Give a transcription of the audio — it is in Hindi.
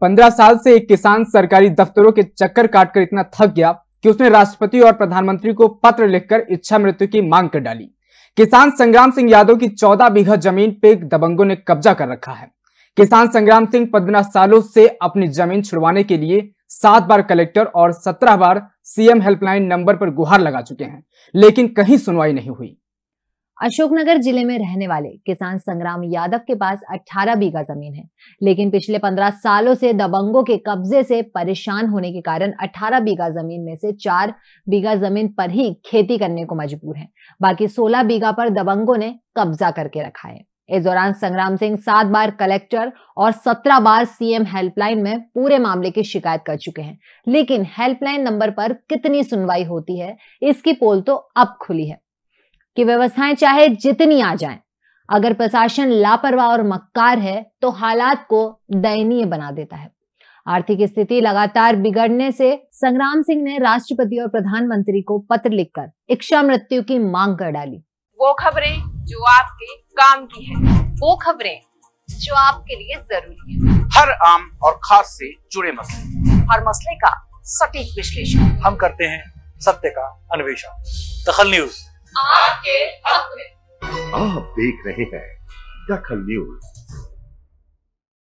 पंद्रह साल से एक किसान सरकारी दफ्तरों के चक्कर काटकर इतना थक गया कि उसने राष्ट्रपति और प्रधानमंत्री को पत्र लिखकर इच्छा मृत्यु की मांग कर डाली किसान संग्राम सिंह यादव की चौदह बीघा जमीन पे दबंगों ने कब्जा कर रखा है किसान संग्राम सिंह पंद्रह सालों से अपनी जमीन छुड़वाने के लिए सात बार कलेक्टर और सत्रह बार सीएम हेल्पलाइन नंबर पर गुहार लगा चुके हैं लेकिन कहीं सुनवाई नहीं हुई अशोकनगर जिले में रहने वाले किसान संग्राम यादव के पास 18 बीघा जमीन है लेकिन पिछले 15 सालों से दबंगों के कब्जे से परेशान होने के कारण 18 बीघा जमीन में से चार बीघा जमीन पर ही खेती करने को मजबूर हैं। बाकी 16 बीघा पर दबंगों ने कब्जा करके रखा है इस दौरान संग्राम सिंह सात बार कलेक्टर और सत्रह बार सीएम हेल्पलाइन में पूरे मामले की शिकायत कर चुके हैं लेकिन हेल्पलाइन नंबर पर कितनी सुनवाई होती है इसकी पोल तो अब खुली है कि व्यवस्थाएं चाहे जितनी आ जाएं, अगर प्रशासन लापरवाह और मक्कार है तो हालात को दयनीय बना देता है आर्थिक स्थिति लगातार बिगड़ने से संग्राम सिंह ने राष्ट्रपति और प्रधानमंत्री को पत्र लिखकर इच्छा मृत्यु की मांग कर डाली वो खबरें जो आपके काम की है वो खबरें जो आपके लिए जरूरी है हर आम और खास से जुड़े मसले हर मसले का सटीक विश्लेषण हम करते हैं सत्य का अन्वेषण दखल न्यूज आपके हक में आप देख रहे हैं दखल न्यूज